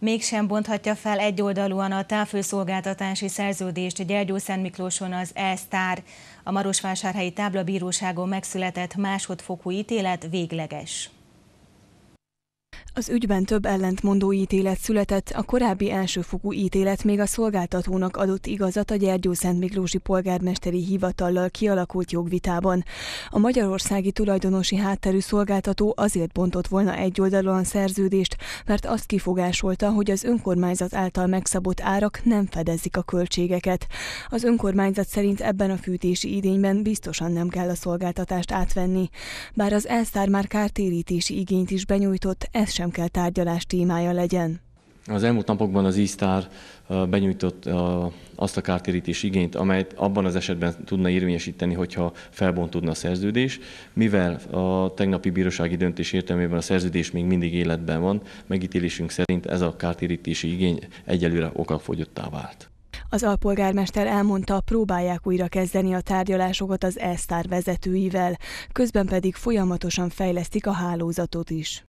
mégsem bonthatja fel egyoldalúan a távfőszolgáltatási szerződést Szent Miklóson az E-Sztár. A Marosvásárhelyi Táblabíróságon megszületett másodfokú ítélet végleges. Az ügyben több ellentmondó ítélet született, a korábbi elsőfokú ítélet még a szolgáltatónak adott igazat a Gyergyó Szent Miklósi polgármesteri hivatallal kialakult jogvitában. A magyarországi tulajdonosi hátterű szolgáltató azért bontott volna egyoldalúan szerződést, mert azt kifogásolta, hogy az önkormányzat által megszabott árak nem fedezik a költségeket. Az önkormányzat szerint ebben a fűtési idényben biztosan nem kell a szolgáltatást átvenni. Bár az elszár már kártérítési igényt is benyújtott, ez sem kell tárgyalás témája legyen. Az elmúlt napokban az ISZTÁR benyújtott azt a kártérítés igényt, amelyet abban az esetben tudna érvényesíteni, hogyha felbontódna a szerződés. Mivel a tegnapi bírósági döntés értelmében a szerződés még mindig életben van, megítélésünk szerint ez a kártérítési igény egyelőre okafogyottá vált. Az alpolgármester elmondta, próbálják újra kezdeni a tárgyalásokat az ESZTÁR vezetőivel, közben pedig folyamatosan fejlesztik a hálózatot is.